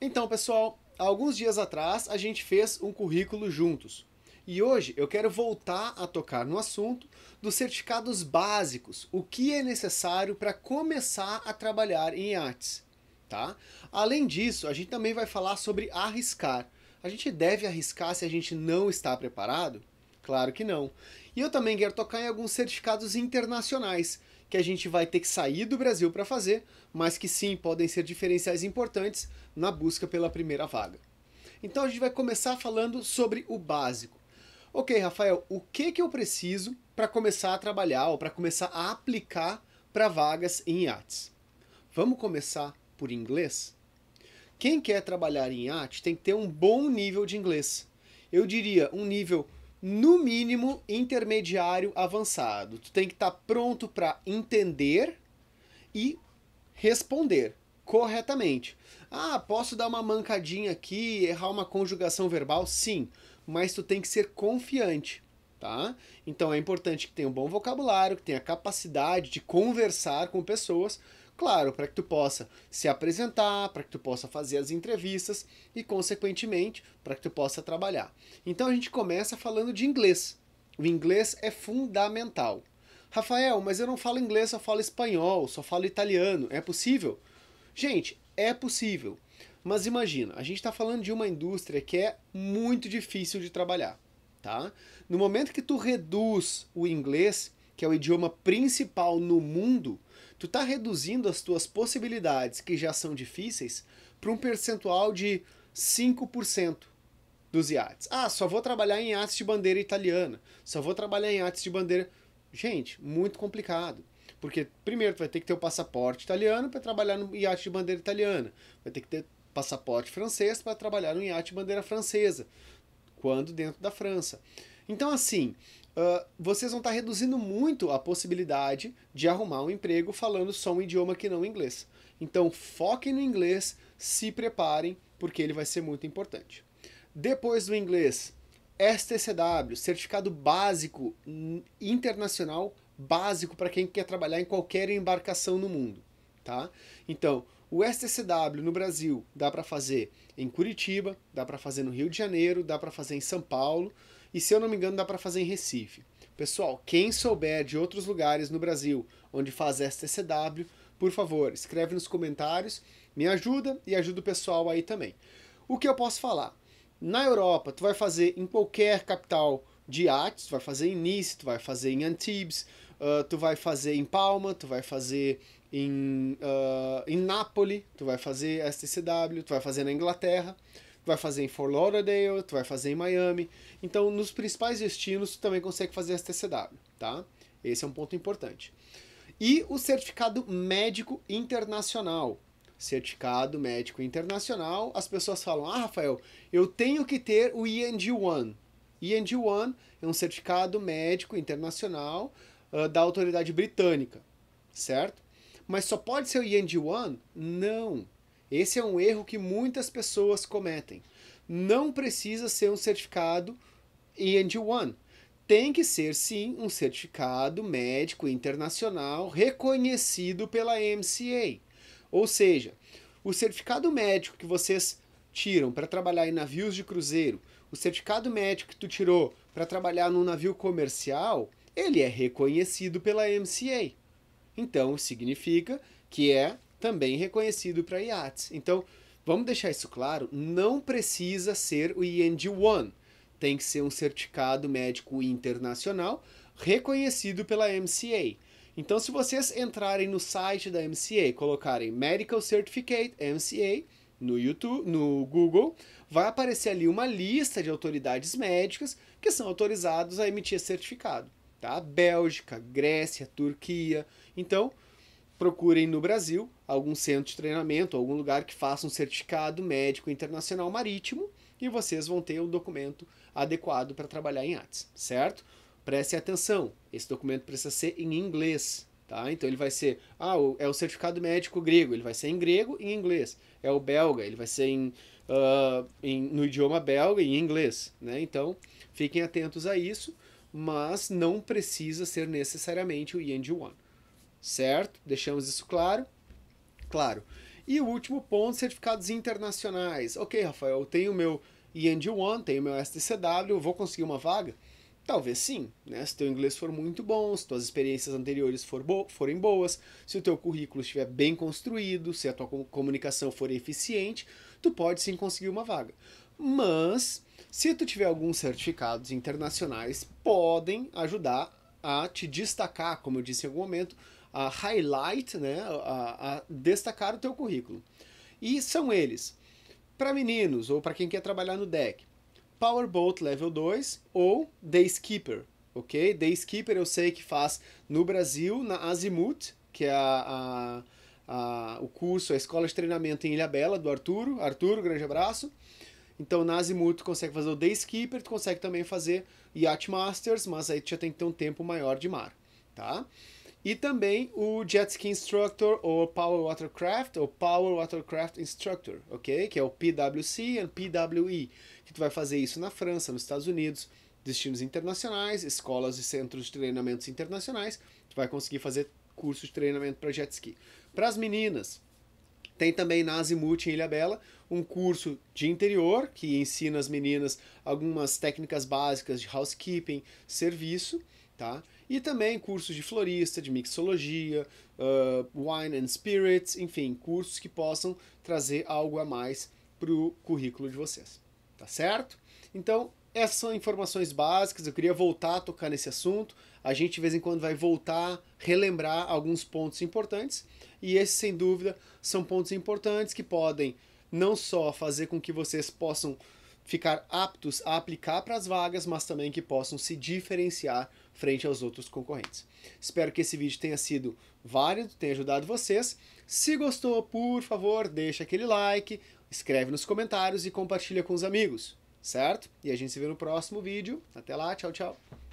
Então, pessoal, alguns dias atrás a gente fez um currículo juntos. E hoje eu quero voltar a tocar no assunto dos certificados básicos, o que é necessário para começar a trabalhar em artes, tá? Além disso, a gente também vai falar sobre arriscar. A gente deve arriscar se a gente não está preparado? Claro que não. E eu também quero tocar em alguns certificados internacionais, que a gente vai ter que sair do Brasil para fazer, mas que sim podem ser diferenciais importantes na busca pela primeira vaga. Então a gente vai começar falando sobre o básico. Ok, Rafael, o que, que eu preciso para começar a trabalhar ou para começar a aplicar para vagas em iates? Vamos começar por inglês? Quem quer trabalhar em iate tem que ter um bom nível de inglês. Eu diria um nível no mínimo intermediário avançado. Tu tem que estar tá pronto para entender e responder corretamente. Ah, posso dar uma mancadinha aqui, errar uma conjugação verbal? Sim, mas tu tem que ser confiante, tá? Então é importante que tenha um bom vocabulário, que tenha capacidade de conversar com pessoas Claro, para que tu possa se apresentar, para que tu possa fazer as entrevistas e, consequentemente, para que tu possa trabalhar. Então a gente começa falando de inglês. O inglês é fundamental. Rafael, mas eu não falo inglês, só falo espanhol, só falo italiano. É possível? Gente, é possível. Mas imagina, a gente está falando de uma indústria que é muito difícil de trabalhar, tá? No momento que tu reduz o inglês, que é o idioma principal no mundo, tu tá reduzindo as tuas possibilidades, que já são difíceis, para um percentual de 5% dos iates. Ah, só vou trabalhar em iates de bandeira italiana, só vou trabalhar em iates de bandeira. Gente, muito complicado. Porque primeiro tu vai ter que ter o passaporte italiano para trabalhar no iate de bandeira italiana, vai ter que ter passaporte francês para trabalhar no iate de bandeira francesa, quando dentro da França. Então assim, ah, vocês vão estar tá reduzindo muito a possibilidade de arrumar um emprego falando só um idioma que não o inglês. Então foquem no inglês, se preparem, porque ele vai ser muito importante. Depois do inglês, STCW, certificado básico hum, internacional básico para quem quer trabalhar em qualquer embarcação no mundo, tá? Então, o STCW no Brasil dá para fazer em Curitiba, dá para fazer no Rio de Janeiro, dá para fazer em São Paulo, e se eu não me engano dá para fazer em Recife. Pessoal, quem souber de outros lugares no Brasil onde faz STCW, por favor, escreve nos comentários, me ajuda e ajuda o pessoal aí também. O que eu posso falar? Na Europa, tu vai fazer em qualquer capital de arte, tu vai fazer em Nice, tu vai fazer em Antibes, uh, tu vai fazer em Palma, tu vai fazer em, uh, em Nápoles, tu vai fazer STCW, tu vai fazer na Inglaterra vai fazer em Fort Lauderdale, tu vai fazer em Miami. Então, nos principais destinos, tu também consegue fazer as TCW, tá? Esse é um ponto importante. E o certificado médico internacional. Certificado médico internacional, as pessoas falam: Ah, Rafael, eu tenho que ter o IND1. IND1 é um certificado médico internacional uh, da autoridade britânica, certo? Mas só pode ser o IND1? Não. Esse é um erro que muitas pessoas cometem. Não precisa ser um certificado END1. Tem que ser sim um certificado médico internacional reconhecido pela MCA. Ou seja, o certificado médico que vocês tiram para trabalhar em navios de cruzeiro, o certificado médico que tu tirou para trabalhar num navio comercial, ele é reconhecido pela MCA. Então significa que é também reconhecido para IATs. Então, vamos deixar isso claro, não precisa ser o IND-1, tem que ser um certificado médico internacional reconhecido pela MCA. Então, se vocês entrarem no site da MCA, colocarem Medical Certificate MCA no YouTube, no Google, vai aparecer ali uma lista de autoridades médicas que são autorizados a emitir certificado, tá? Bélgica, Grécia, Turquia. Então, procurem no Brasil algum centro de treinamento, algum lugar que faça um certificado médico internacional marítimo e vocês vão ter o um documento adequado para trabalhar em artes, certo? Prestem atenção, esse documento precisa ser em inglês, tá? Então ele vai ser, ah, é o certificado médico grego, ele vai ser em grego e em inglês. É o belga, ele vai ser em, uh, em no idioma belga e em inglês, né? Então fiquem atentos a isso, mas não precisa ser necessariamente o ENG1 certo? Deixamos isso claro? Claro. E o último ponto, certificados internacionais. Ok, Rafael, eu tenho meu ind 1 tenho meu STCW, vou conseguir uma vaga? Talvez sim, né? Se teu inglês for muito bom, se tuas experiências anteriores for bo forem boas, se o teu currículo estiver bem construído, se a tua comunicação for eficiente, tu pode sim conseguir uma vaga. Mas, se tu tiver alguns certificados internacionais, podem ajudar a te destacar, como eu disse em algum momento, a highlight, né, a, a destacar o teu currículo. E são eles, para meninos ou para quem quer trabalhar no deck, Powerboat Level 2 ou day skipper ok? day skipper eu sei que faz no Brasil, na Azimuth, que é a, a, a, o curso, a escola de treinamento em Ilha Bela do Arturo. Arturo, grande abraço. Então, na Azimuth, tu consegue fazer o Day Skipper, tu consegue também fazer Yacht Masters, mas aí tu já tem que ter um tempo maior de mar, tá? E também o Jet Ski Instructor ou Power Watercraft ou Power Watercraft Instructor, ok? Que é o PWC e PWE, que tu vai fazer isso na França, nos Estados Unidos, destinos internacionais, escolas e centros de treinamentos internacionais. Tu vai conseguir fazer curso de treinamento para jet ski. Para as meninas, tem também na Azimuth em Ilha Bela um curso de interior que ensina as meninas algumas técnicas básicas de housekeeping, serviço, tá? E também cursos de florista, de mixologia, uh, wine and spirits, enfim, cursos que possam trazer algo a mais para o currículo de vocês. Tá certo? Então, essas são informações básicas. Eu queria voltar a tocar nesse assunto. A gente de vez em quando vai voltar, relembrar alguns pontos importantes. E esses, sem dúvida, são pontos importantes que podem não só fazer com que vocês possam ficar aptos a aplicar para as vagas, mas também que possam se diferenciar frente aos outros concorrentes. Espero que esse vídeo tenha sido válido, tenha ajudado vocês. Se gostou, por favor, deixa aquele like, escreve nos comentários e compartilha com os amigos, certo? E a gente se vê no próximo vídeo. Até lá, tchau, tchau.